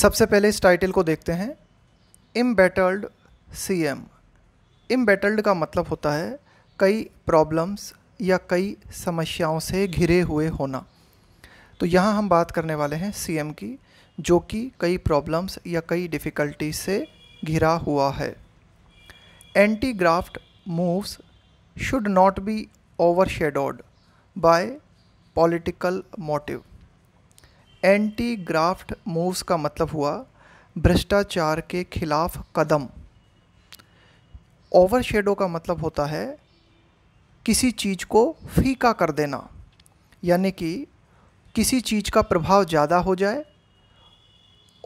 सबसे पहले इस टाइटल को देखते हैं इम्बेटल्ड सी एम इम्बेटल्ड का मतलब होता है कई प्रॉब्लम्स या कई समस्याओं से घिरे हुए होना तो यहाँ हम बात करने वाले हैं सी एम की जो कि कई प्रॉब्लम्स या कई डिफ़िकल्टी से घिरा हुआ है anti graft moves should not be overshadowed by political motive anti graft moves का मतलब हुआ भ्रष्टाचार के खिलाफ कदम ओवर शेडो का मतलब होता है किसी चीज़ को फीका कर देना यानी कि किसी चीज़ का प्रभाव ज़्यादा हो जाए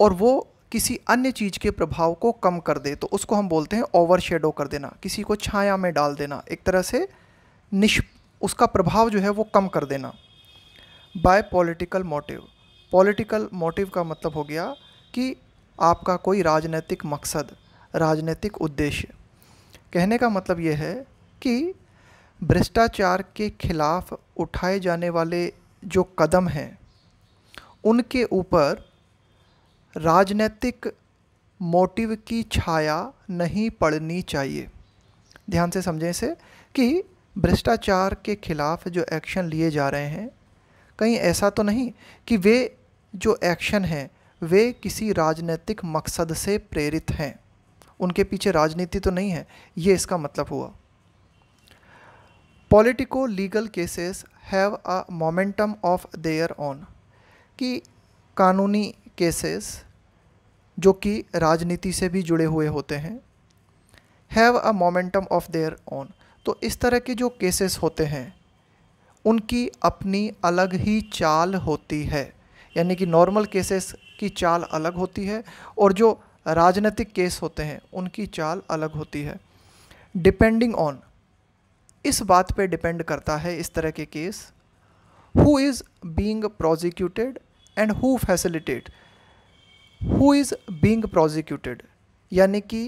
और वो किसी अन्य चीज़ के प्रभाव को कम कर दे तो उसको हम बोलते हैं ओवर शेडो कर देना किसी को छाया में डाल देना एक तरह से निष्प उसका प्रभाव जो है वो कम कर देना by political motive political motive का मतलब हो गया कि आपका कोई राजनीतिक मकसद राजनीतिक उद्देश्य कहने का मतलब ये है कि भ्रष्टाचार के खिलाफ उठाए जाने वाले जो कदम हैं उनके ऊपर राजनीतिक मोटिव की छाया नहीं पड़नी चाहिए ध्यान से समझें इसे कि भ्रष्टाचार के खिलाफ जो एक्शन लिए जा रहे हैं कहीं ऐसा तो नहीं कि वे जो एक्शन हैं वे किसी राजनीतिक मकसद से प्रेरित हैं उनके पीछे राजनीति तो नहीं है ये इसका मतलब हुआ politico legal cases have a momentum of their own कि कानूनी केसेस जो कि राजनीति से भी जुड़े हुए होते हैं have a momentum of their own तो इस तरह के जो केसेस होते हैं उनकी अपनी अलग ही चाल होती है यानी कि नॉर्मल केसेस की चाल अलग होती है और जो राजनीतिक केस होते हैं उनकी चाल अलग होती है डिपेंडिंग ऑन इस बात पे डिपेंड करता है इस तरह के case who is being prosecuted and who facilitate who is being prosecuted यानी कि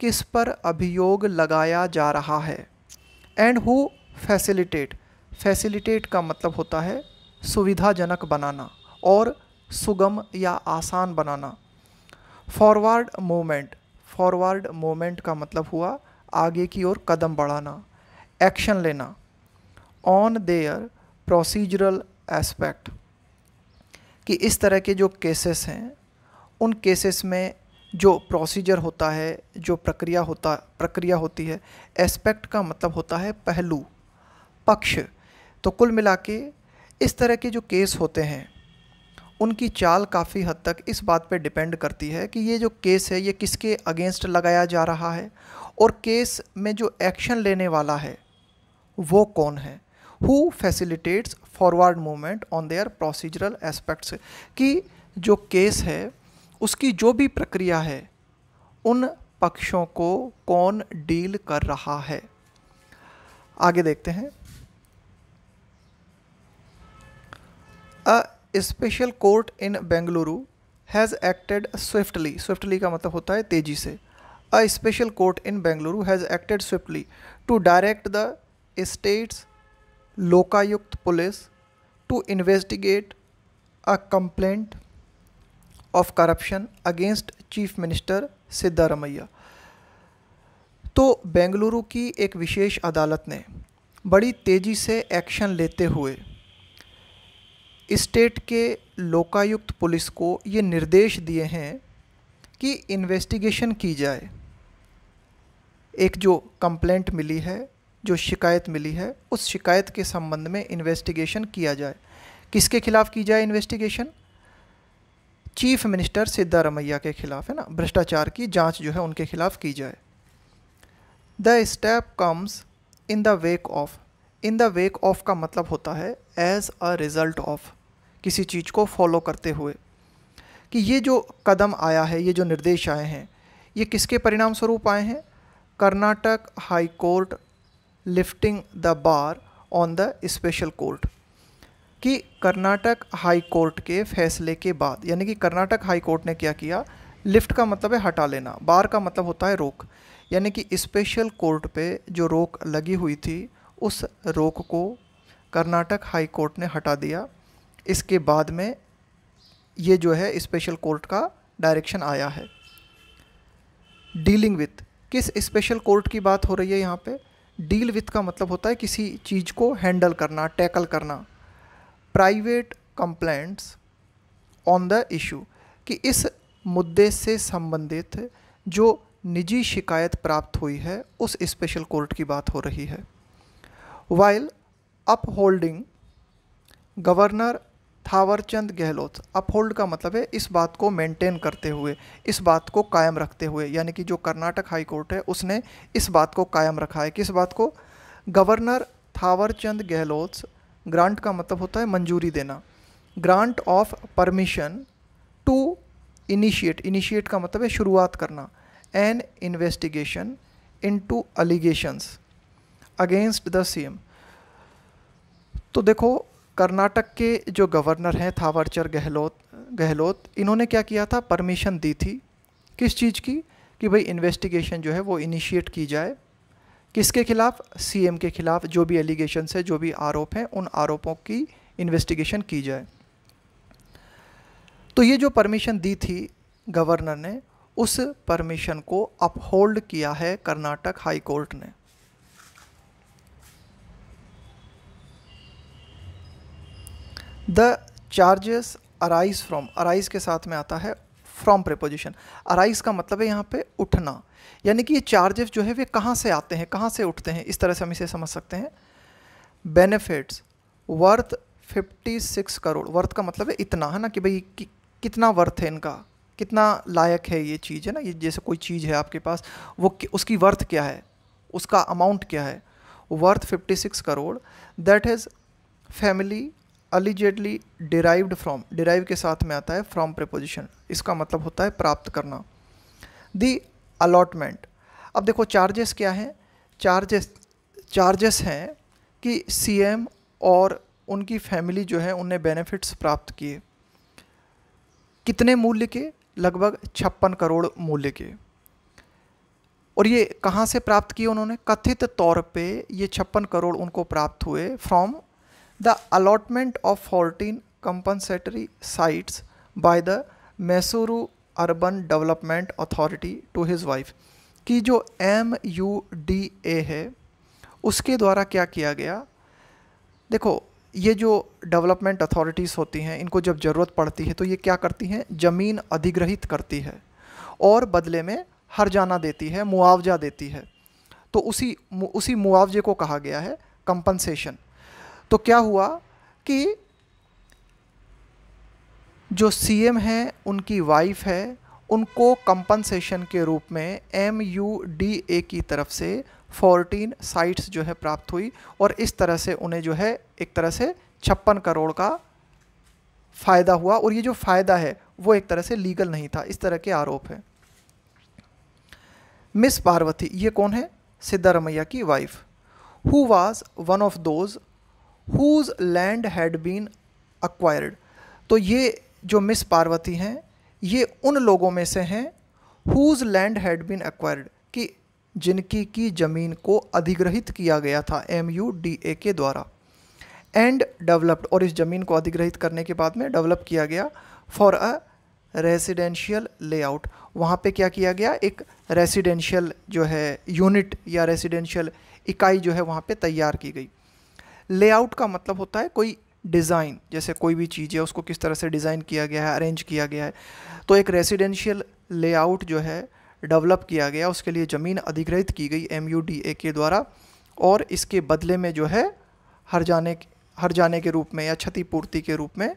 किस पर अभियोग लगाया जा रहा है एंड हु फैसिलिटेट फैसिलिटेट का मतलब होता है सुविधाजनक बनाना और सुगम या आसान बनाना फॉरवर्ड मोमेंट फॉरवर्ड मोमेंट का मतलब हुआ आगे की ओर कदम बढ़ाना एक्शन लेना ऑन देयर प्रोसीजरल एस्पेक्ट कि इस तरह के जो केसेस हैं उन केसेस में जो प्रोसीजर होता है जो प्रक्रिया होता प्रक्रिया होती है एस्पेक्ट का मतलब होता है पहलू पक्ष तो कुल मिला के इस तरह के जो केस होते हैं उनकी चाल काफ़ी हद तक इस बात पे डिपेंड करती है कि ये जो केस है ये किसके अगेंस्ट लगाया जा रहा है और केस में जो एक्शन लेने वाला है वो कौन है who facilitates forward movement on their procedural aspects कि जो केस है उसकी जो भी प्रक्रिया है उन पक्षों को कौन डील कर रहा है आगे देखते हैं special court in Bengaluru has acted swiftly swiftly का मतलब होता है तेज़ी से a special court in Bengaluru has acted swiftly to direct the state's Lokayukta police to investigate a complaint of corruption against chief minister Siddaramaiah तो बेंगलुरु की एक विशेष अदालत ने बड़ी तेज़ी से एक्शन लेते हुए स्टेट के लोकायुक्त पुलिस को ये निर्देश दिए हैं कि इन्वेस्टिगेशन की जाए एक जो कंप्लेंट मिली है जो शिकायत मिली है उस शिकायत के संबंध में इन्वेस्टिगेशन किया जाए किसके खिलाफ की जाए इन्वेस्टिगेशन चीफ मिनिस्टर सिद्धारमैया के खिलाफ है ना भ्रष्टाचार की जांच जो है उनके खिलाफ की जाए the step comes in the wake of in the wake of का मतलब होता है एज अ रिजल्ट ऑफ किसी चीज़ को फॉलो करते हुए कि ये जो कदम आया है ये जो निर्देश आए हैं ये किसके परिणाम स्वरूप आए हैं Karnataka high court lifting the bar on the special court कि कर्नाटक हाई कोर्ट के फैसले के बाद यानी कि कर्नाटक हाई कोर्ट ने क्या किया लिफ्ट का मतलब है हटा लेना बार का मतलब होता है रोक यानी कि स्पेशल कोर्ट पे जो रोक लगी हुई थी उस रोक को कर्नाटक हाई कोर्ट ने हटा दिया इसके बाद में ये जो है स्पेशल कोर्ट का डायरेक्शन आया है डीलिंग विथ किस स्पेशल कोर्ट की बात हो रही है यहाँ पे डील विथ का मतलब होता है किसी चीज़ को हैंडल करना टैकल करना private complaints on the issue कि इस मुद्दे से संबंधित जो निजी शिकायत प्राप्त हुई है उस स्पेशल कोर्ट की बात हो रही है while upholding governor Thawarchand Gehlot uphold का मतलब है इस बात को मेंटेन करते हुए इस बात को कायम रखते हुए यानी कि जो कर्नाटक हाई कोर्ट है उसने इस बात को कायम रखा है किस बात को गवर्नर थावरचंद गहलोत ग्रांट का मतलब होता है मंजूरी देना grant of permission to initiate initiate का मतलब है शुरुआत करना an investigation into against the C तो देखो कर्नाटक के जो गवर्नर हैं थावरचर गहलोत गहलोत इन्होंने क्या किया था परमिशन दी थी किस चीज़ की कि भाई इन्वेस्टिगेशन जो है वो इनिशिएट की जाए किसके खिलाफ सीएम के खिलाफ जो भी एलिगेशन है जो भी आरोप हैं उन आरोपों की इन्वेस्टिगेशन की जाए तो ये जो परमिशन दी थी गवर्नर ने उस परमिशन को अपहोल्ड किया है कर्नाटक हाई कोर्ट ने the charges arise from arise के साथ में आता है फ्रॉम प्रेपोजिशन अराइज का मतलब है यहाँ पे उठना यानी कि ये चार्जेस जो है वे कहाँ से आते हैं कहाँ से उठते हैं इस तरह से हम इसे समझ सकते हैं बेनिफिट्स वर्थ 56 करोड़ वर्थ का मतलब है इतना है ना कि भाई कि, कितना वर्थ है इनका कितना लायक है ये चीज़ है ना ये जैसे कोई चीज़ है आपके पास वो उसकी वर्थ क्या है उसका अमाउंट क्या है worth 56 crore that is family allegedly derived from derive के साथ में आता है फ्रॉम प्रपोजिशन इसका मतलब होता है प्राप्त करना दी अलॉटमेंट अब देखो चार्जेस क्या हैं चार्जेस चार्जेस हैं कि सी एम और उनकी फैमिली जो है उन्हें बेनिफिट्स प्राप्त किए कितने मूल्य के लगभग छप्पन करोड़ मूल्य के और ये कहाँ से प्राप्त किए उन्होंने कथित तौर पे ये छप्पन करोड़ उनको प्राप्त हुए from the allotment of 14 compensatory sites by the Mysuru urban development authority to his wife की जो एम यू डी ए है उसके द्वारा क्या किया गया देखो ये जो डेवलपमेंट अथॉरिटीज़ होती हैं इनको जब ज़रूरत पड़ती है तो ये क्या करती हैं ज़मीन अधिग्रहित करती है और बदले में हर जाना देती है मुआवजा देती है तो उसी उसी मुआवजे को कहा गया है कंपनसेशन तो क्या हुआ कि जो सीएम है उनकी वाइफ है उनको कंपनसेशन के रूप में एम यू डी ए की तरफ से 14 साइट्स जो है प्राप्त हुई और इस तरह से उन्हें जो है एक तरह से छप्पन करोड़ का फ़ायदा हुआ और ये जो फ़ायदा है वो एक तरह से लीगल नहीं था इस तरह के आरोप है मिस पार्वती ये कौन है सिद्धारमैया की wife who was one of those whose land had been acquired तो ये जो मिस पार्वती हैं ये उन लोगों में से हैं whose land had been acquired कि जिनकी की ज़मीन को अधिग्रहित किया गया था एम यू डी ए के द्वारा एंड डेवलप्ड और इस ज़मीन को अधिग्रहित करने के बाद में डेवलप किया गया फॉर अ रेसिडेंशियल लेआउट वहाँ पे क्या किया गया एक रेसिडेंशियल जो है यूनिट या रेसिडेंशियल इकाई जो है वहाँ पे तैयार की गई लेआउट का मतलब होता है कोई डिज़ाइन जैसे कोई भी चीज़ है उसको किस तरह से डिज़ाइन किया गया है अरेंज किया गया है तो एक रेसिडेंशियल लेआउट जो है डेवलप किया गया उसके लिए ज़मीन अधिग्रहित की गई एम के द्वारा और इसके बदले में जो है हर जाने हर जाने के रूप में या क्षतिपूर्ति के रूप में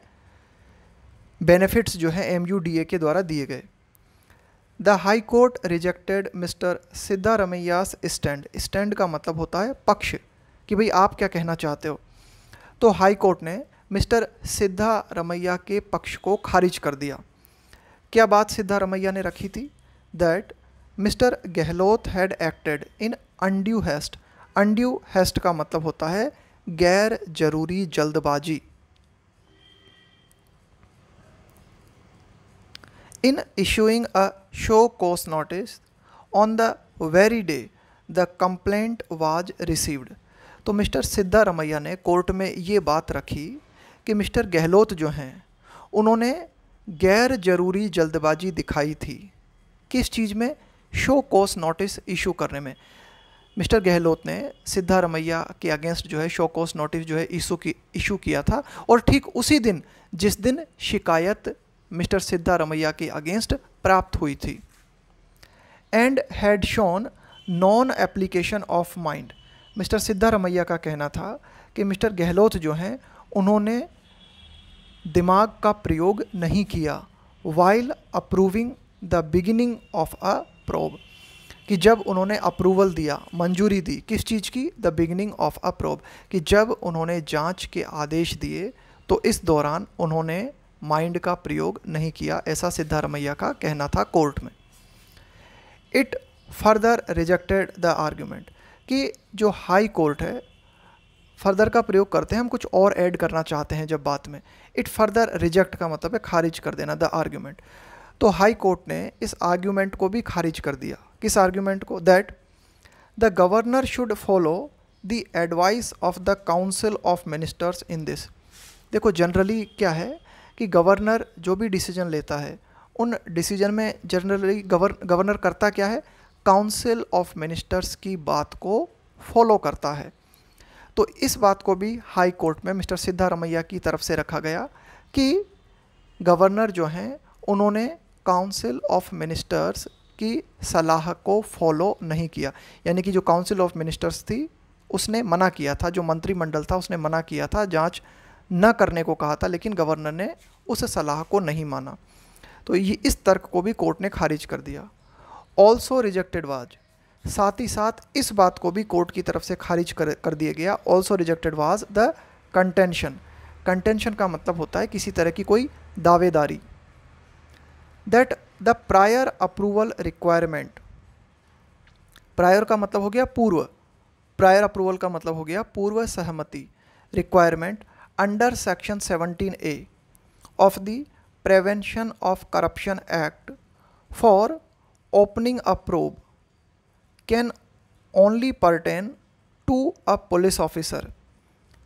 बेनिफिट्स जो है एम के द्वारा दिए गए the high court rejected mister Siddaramaiah's stand stand का मतलब होता है पक्ष कि भाई आप क्या कहना चाहते हो तो हाई कोर्ट ने मिस्टर सिद्धा रमैया के पक्ष को खारिज कर दिया क्या बात सिद्धा रमैया ने रखी थी that mister Gehlot had acted in undue haste undue haste का मतलब होता है गैर जरूरी जल्दबाजी in issuing a show cause notice on the very day the complaint was received तो मिस्टर सिद्धारमैया ने कोर्ट में ये बात रखी कि मिस्टर गहलोत जो हैं उन्होंने गैर जरूरी जल्दबाजी दिखाई थी किस चीज़ में शो कोस नोटिस इशू करने में मिस्टर गहलोत ने सिद्धारमैया के अगेंस्ट जो है शो कोस नोटिस जो है इशू की इशू किया था और ठीक उसी दिन जिस दिन शिकायत मिस्टर सिद्धारमैया के अगेंस्ट प्राप्त हुई थी and had shown non application of mind mister Siddaramaiah का कहना था कि मिस्टर गहलोत जो हैं उन्होंने दिमाग का प्रयोग नहीं किया while approving the beginning of a probe कि जब उन्होंने अप्रूवल दिया मंजूरी दी किस चीज़ की the beginning of a probe कि जब उन्होंने जांच के आदेश दिए तो इस दौरान उन्होंने माइंड का प्रयोग नहीं किया ऐसा सिद्धारमैया का कहना था कोर्ट में it further rejected the argument कि जो हाई कोर्ट है फर्दर का प्रयोग करते हैं हम कुछ और ऐड करना चाहते हैं जब बात में इट फर्दर रिजेक्ट का मतलब है खारिज कर देना द आर्ग्यूमेंट तो हाई कोर्ट ने इस आर्ग्यूमेंट को भी खारिज कर दिया किस आर्ग्यूमेंट को that the governor should follow the advice of the council of ministers in this देखो जनरली क्या है कि गवर्नर जो भी डिसीजन लेता है उन डिसीजन में जनरली गवर्नर करता क्या है काउंसिल ऑफ मिनिस्टर्स की बात को फॉलो करता है तो इस बात को भी हाई कोर्ट में मिस्टर सिद्धारमैया की तरफ से रखा गया कि गवर्नर जो हैं उन्होंने काउंसिल ऑफ मिनिस्टर्स की सलाह को फॉलो नहीं किया यानी कि जो काउंसिल ऑफ मिनिस्टर्स थी उसने मना किया था जो मंत्रिमंडल था उसने मना किया था जांच न करने को कहा था लेकिन गवर्नर ने उस सलाह को नहीं माना तो ये इस तर्क को भी कोर्ट ने खारिज कर दिया ऑल्सो रिजेक्टेड वाज साथ ही साथ इस बात को भी कोर्ट की तरफ से खारिज कर कर दिया गया also rejected was the contention contention का मतलब होता है किसी तरह की कोई दावेदारी that the prior approval requirement prior का मतलब हो गया पूर्व प्रायर अप्रूवल का मतलब हो गया पूर्व सहमति requirement under section 17 A of the prevention of corruption act for opening a probe can only pertain to a police officer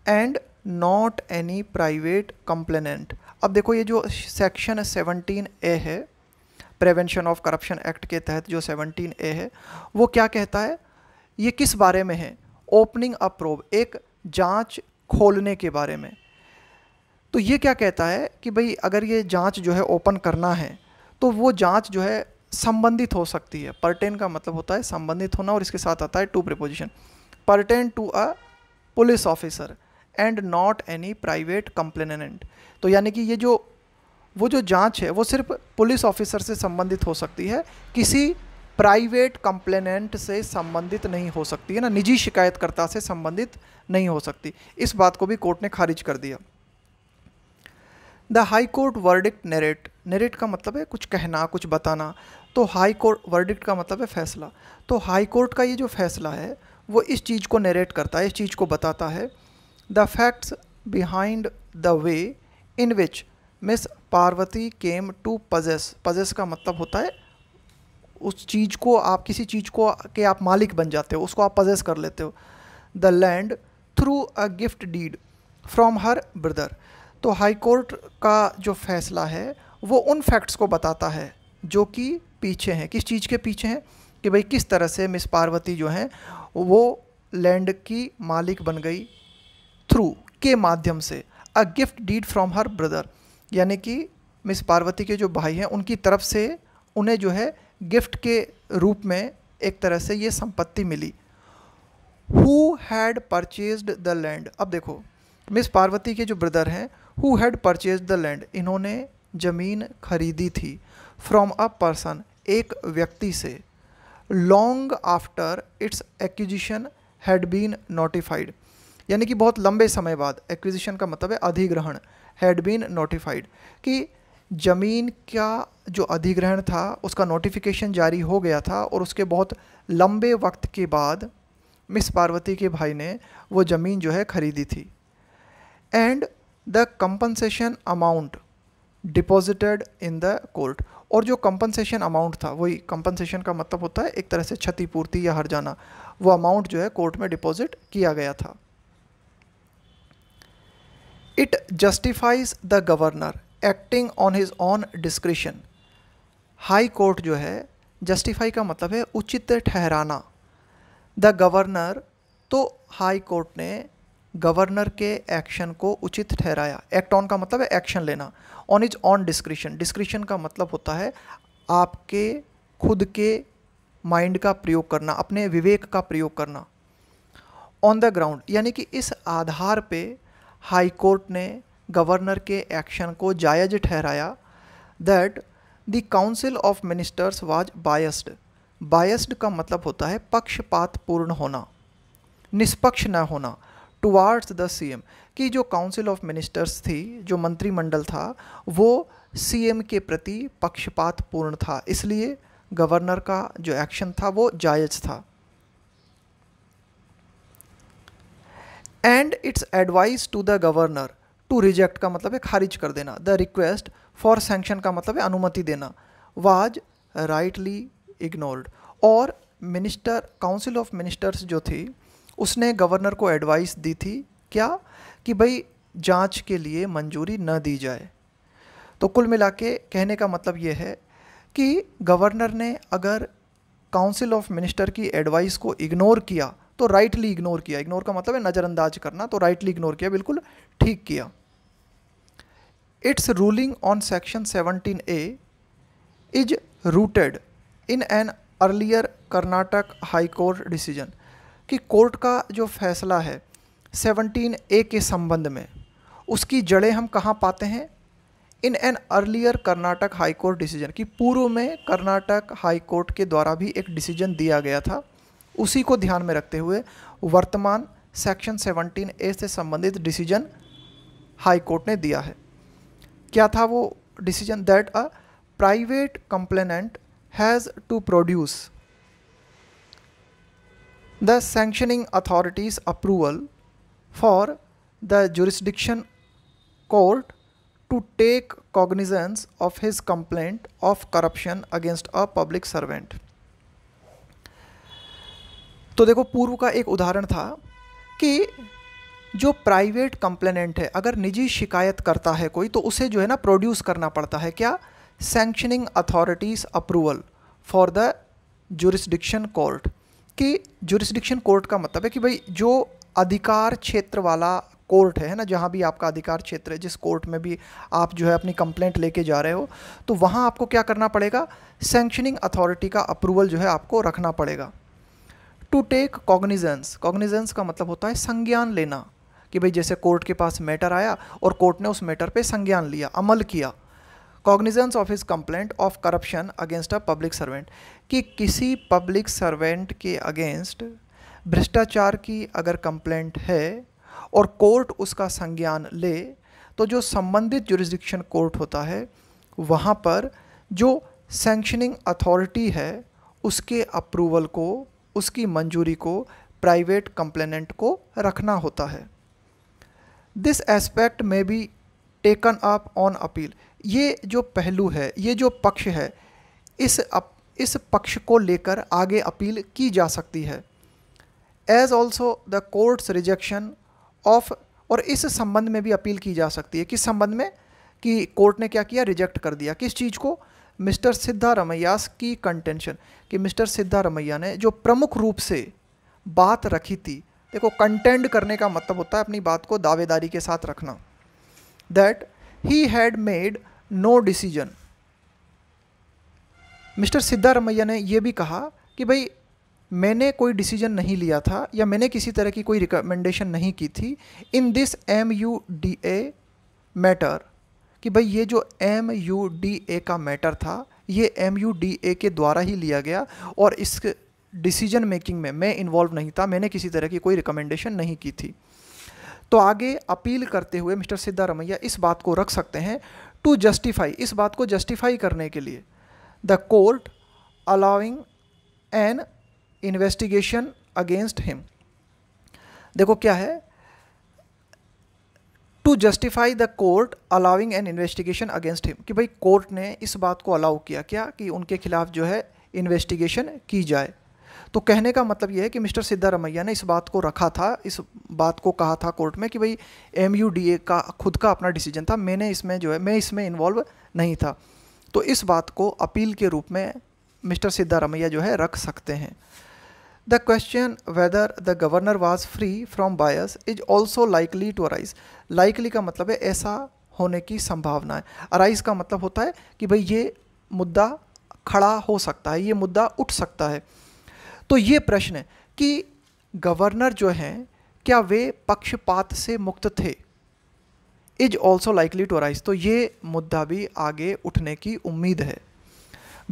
and not any private complainant. अब देखो ये जो सेक्शन 17 ए है प्रिवेंशन ऑफ करप्शन एक्ट के तहत जो 17 ए है वो क्या कहता है ये किस बारे में है ओपनिंग अ प्रोब एक जांच खोलने के बारे में तो ये क्या कहता है कि भाई अगर ये जांच जो है ओपन करना है तो वो जांच जो है संबंधित हो सकती है परटेन का मतलब होता है संबंधित होना और इसके साथ आता है to proposition pertain to a police officer and not any private complainant तो यानी कि ये जो वो जो जांच है वो सिर्फ पुलिस ऑफिसर से संबंधित हो सकती है किसी प्राइवेट कंप्लेनेंट से संबंधित नहीं हो सकती है ना निजी शिकायतकर्ता से संबंधित नहीं हो सकती इस बात को भी कोर्ट ने खारिज कर दिया the high court verdict narrate narrate का मतलब है कुछ कहना कुछ बताना तो हाई कोर्ट वर्डिक्ट का मतलब है फैसला तो हाई कोर्ट का ये जो फैसला है वो इस चीज़ को नरेट करता है इस चीज़ को बताता है the facts behind the way in which miss Parvathi came to possess possess का मतलब होता है उस चीज़ को आप किसी चीज़ को के आप मालिक बन जाते हो उसको आप पजेस कर लेते हो the land through a gift deed from her brother तो हाई कोर्ट का जो फैसला है वो उन फैक्ट्स को बताता है जो कि पीछे हैं किस चीज़ के पीछे हैं कि भाई किस तरह से मिस पार्वती जो हैं वो लैंड की मालिक बन गई थ्रू के माध्यम से a gift deed from her brother यानी कि मिस पार्वती के जो भाई हैं उनकी तरफ से उन्हें जो है गिफ्ट के रूप में एक तरह से ये संपत्ति मिली who had purchased the land अब देखो मिस पार्वती के जो ब्रदर हैं who had purchase the land इन्होंने ज़मीन खरीदी थी फ्रॉम अ पर्सन एक व्यक्ति से long after its acquisition had been notified यानी कि बहुत लंबे समय बाद एक्विजिशन का मतलब है अधिग्रहण हैड बीन नोटिफाइड कि ज़मीन का जो अधिग्रहण था उसका नोटिफिकेशन जारी हो गया था और उसके बहुत लंबे वक्त के बाद मिस पार्वती के भाई ने वो ज़मीन जो है खरीदी थी and the compensation amount deposited in the court और जो कंपनसेशन अमाउंट था वही कंपनसेशन का मतलब होता है एक तरह से क्षतिपूर्ति या हर जाना वो अमाउंट जो है कोर्ट में डिपॉजिट किया गया था it justifies the governor acting on his own discretion high court जो है जस्टिफाई का मतलब है उचित ठहराना द गवर्नर तो हाई कोर्ट ने गवर्नर के एक्शन को उचित ठहराया एक्ट ऑन का मतलब है एक्शन लेना on his own discretion discretion का मतलब होता है आपके खुद के माइंड का प्रयोग करना अपने विवेक का प्रयोग करना ऑन द ग्राउंड यानी कि इस आधार पे हाई कोर्ट ने गवर्नर के एक्शन को जायज ठहराया that the council of ministers was biased biased का मतलब होता है पक्षपात पूर्ण होना निष्पक्ष न होना टुवार्ड्स द सीएम कि जो काउंसिल ऑफ मिनिस्टर्स थी जो मंत्रिमंडल था वो सीएम के प्रति पक्षपातपूर्ण था इसलिए गवर्नर का जो एक्शन था वो जायज था and its advice to the governor to reject का मतलब है खारिज कर देना द रिक्वेस्ट फॉर सेंक्शन का मतलब है अनुमति देना वाज राइटली इग्नोर्ड और मिनिस्टर काउंसिल ऑफ मिनिस्टर्स जो थी उसने गवर्नर को एडवाइस दी थी क्या कि भाई जांच के लिए मंजूरी न दी जाए तो कुल मिला के कहने का मतलब ये है कि गवर्नर ने अगर काउंसिल ऑफ मिनिस्टर की एडवाइस को इग्नोर किया तो राइटली इग्नोर किया इग्नोर का मतलब है नज़रअंदाज करना तो राइटली इग्नोर किया बिल्कुल ठीक किया its ruling on section 17 A is rooted in an earlier Karnataka high court decision कि कोर्ट का जो फैसला है सेवनटीन ए के संबंध में उसकी जड़ें हम कहाँ पाते हैं in an earlier Karnataka high court decision कि पूर्व में कर्नाटक हाई कोर्ट के द्वारा भी एक डिसीजन दिया गया था उसी को ध्यान में रखते हुए वर्तमान सेक्शन 17 ए से संबंधित डिसीजन हाई कोर्ट ने दिया है क्या था वो decision that a private complainant has to produce the sanctioning authority's approval for the jurisdiction court to take cognizance of his complaint of corruption against a public servant. तो देखो पूर्व का एक उदाहरण था कि जो प्राइवेट कंप्लेनेंट है अगर निजी शिकायत करता है कोई तो उसे जो है ना प्रोड्यूस करना पड़ता है क्या sanctioning authority's approval for the jurisdiction court कि जुरिस्डिक्शन कोर्ट का मतलब है कि भाई जो अधिकार क्षेत्र वाला कोर्ट है ना जहाँ भी आपका अधिकार क्षेत्र है जिस कोर्ट में भी आप जो है अपनी कंप्लेंट लेके जा रहे हो तो वहाँ आपको क्या करना पड़ेगा सेंक्शनिंग अथॉरिटी का अप्रूवल जो है आपको रखना पड़ेगा टू टेक कॉग्निजेंस कॉग्निजेंस का मतलब होता है संज्ञान लेना कि भाई जैसे कोर्ट के पास मैटर आया और कोर्ट ने उस मैटर पे संज्ञान लिया अमल किया cognizance of his complaint of corruption against a public servant कि किसी पब्लिक सर्वेंट के अगेंस्ट भ्रष्टाचार की अगर कंप्लेंट है और कोर्ट उसका संज्ञान ले तो जो संबंधित जुरिस्डिक्शन कोर्ट होता है वहाँ पर जो सेंक्शनिंग अथॉरिटी है उसके अप्रूवल को उसकी मंजूरी को प्राइवेट कंप्लेनेंट को रखना होता है this aspect may be taken up on appeal ये जो पहलू है ये जो पक्ष है इस अप, इस पक्ष को लेकर आगे अपील की जा सकती है as also the court's rejection of और इस संबंध में भी अपील की जा सकती है किस संबंध में कि कोर्ट ने क्या किया रिजेक्ट कर दिया किस चीज़ को मिस्टर सिद्धा रमैया की कंटेंशन कि मिस्टर सिद्धा रमैया ने जो प्रमुख रूप से बात रखी थी देखो कंटेंड करने का मतलब होता है अपनी बात को दावेदारी के साथ रखना that he had made no decision mister Siddaramaiah ने यह भी कहा कि भाई मैंने कोई डिसीजन नहीं लिया था या मैंने किसी तरह की कोई रिकमेंडेशन नहीं की थी in this M U D A matter कि भाई ये जो एम यू डी ए का मैटर था ये एम यू डी ए के द्वारा ही लिया गया और इस डिसीजन मेकिंग में मैं इन्वॉल्व नहीं था मैंने किसी तरह की कोई रिकमेंडेशन नहीं की थी तो आगे अपील करते हुए मिस्टर सिद्धारमैया इस बात को रख सकते हैं टू जस्टिफाई इस बात को जस्टिफाई करने के लिए the court allowing an investigation against him देखो क्या है to justify the court allowing an investigation against him कि भाई कोर्ट ने इस बात को अलाउ किया क्या कि उनके खिलाफ जो है इन्वेस्टिगेशन की जाए तो कहने का मतलब यह है कि मिस्टर सिद्धारमैया ने इस बात को रखा था इस बात को कहा था कोर्ट में कि भाई एम का खुद का अपना डिसीजन था मैंने इसमें जो है मैं इसमें इन्वॉल्व नहीं था तो इस बात को अपील के रूप में मिस्टर सिद्धारमैया जो है रख सकते हैं the question whether the governor was free from bias is also likely to arise likely का मतलब है ऐसा होने की संभावना है अराइज का मतलब होता है कि भाई ये मुद्दा खड़ा हो सकता है ये मुद्दा उठ सकता है तो ये प्रश्न है कि गवर्नर जो हैं क्या वे पक्षपात से मुक्त थे is also likely to rise तो ये मुद्दा भी आगे उठने की उम्मीद है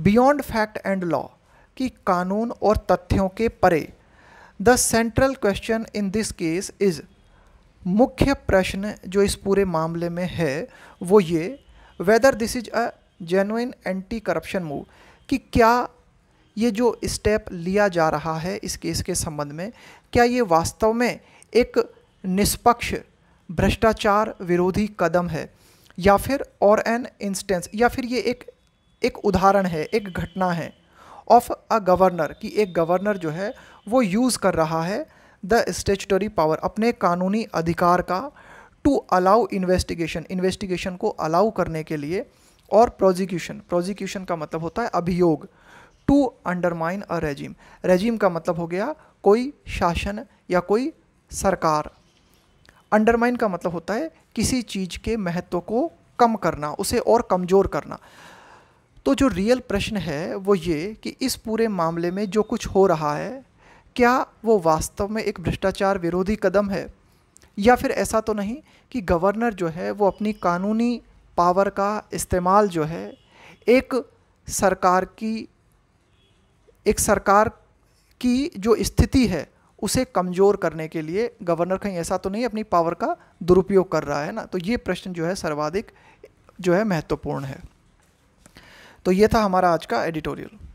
बियॉन्ड फैक्ट एंड लॉ कि कानून और तथ्यों के परे the central question in this case is मुख्य प्रश्न जो इस पूरे मामले में है वो ये whether this is a genuine anti corruption move कि क्या ये जो स्टेप लिया जा रहा है इस केस के संबंध में क्या ये वास्तव में एक निष्पक्ष भ्रष्टाचार विरोधी कदम है या फिर और एन इंस्टेंस या फिर ये एक एक उदाहरण है एक घटना है ऑफ अ गवर्नर कि एक गवर्नर जो है वो यूज़ कर रहा है द स्टेचुटरी पावर अपने कानूनी अधिकार का टू अलाउ इन्वेस्टिगेशन इन्वेस्टिगेशन को अलाउ करने के लिए और प्रोजिक्यूशन प्रोजिक्यूशन का मतलब होता है अभियोग to undermine a regime regime का मतलब हो गया कोई शासन या कोई सरकार अंडरमाइन का मतलब होता है किसी चीज़ के महत्व को कम करना उसे और कमज़ोर करना तो जो रियल प्रश्न है वो ये कि इस पूरे मामले में जो कुछ हो रहा है क्या वो वास्तव में एक भ्रष्टाचार विरोधी कदम है या फिर ऐसा तो नहीं कि गवर्नर जो है वो अपनी कानूनी पावर का इस्तेमाल जो है एक सरकार की एक सरकार की जो स्थिति है उसे कमज़ोर करने के लिए गवर्नर कहीं ऐसा तो नहीं अपनी पावर का दुरुपयोग कर रहा है ना तो ये प्रश्न जो है सर्वाधिक जो है महत्वपूर्ण है तो ये था हमारा आज का एडिटोरियल